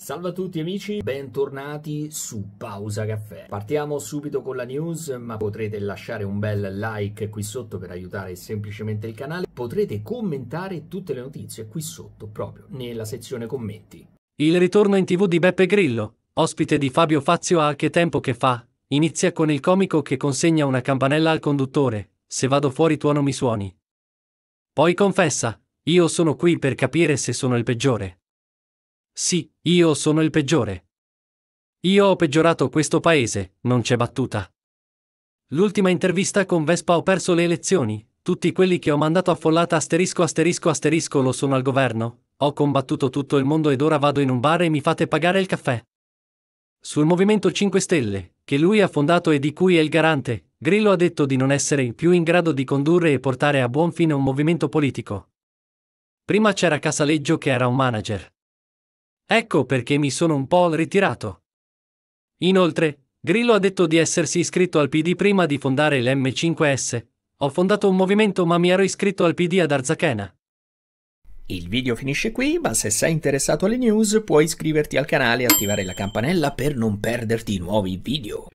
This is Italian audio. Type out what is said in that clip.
Salve a tutti amici, bentornati su Pausa Caffè. Partiamo subito con la news, ma potrete lasciare un bel like qui sotto per aiutare semplicemente il canale. Potrete commentare tutte le notizie qui sotto, proprio nella sezione commenti. Il ritorno in tv di Beppe Grillo, ospite di Fabio Fazio a Che Tempo Che Fa, inizia con il comico che consegna una campanella al conduttore, se vado fuori tu non mi suoni. Poi confessa, io sono qui per capire se sono il peggiore. Sì, io sono il peggiore. Io ho peggiorato questo paese, non c'è battuta. L'ultima intervista con Vespa ho perso le elezioni, tutti quelli che ho mandato affollata asterisco asterisco asterisco lo sono al governo, ho combattuto tutto il mondo ed ora vado in un bar e mi fate pagare il caffè. Sul Movimento 5 Stelle, che lui ha fondato e di cui è il garante, Grillo ha detto di non essere più in grado di condurre e portare a buon fine un movimento politico. Prima c'era Casaleggio che era un manager. Ecco perché mi sono un po' ritirato. Inoltre, Grillo ha detto di essersi iscritto al PD prima di fondare l'M5S. Ho fondato un movimento ma mi ero iscritto al PD ad Arzachena. Il video finisce qui, ma se sei interessato alle news puoi iscriverti al canale e attivare la campanella per non perderti i nuovi video.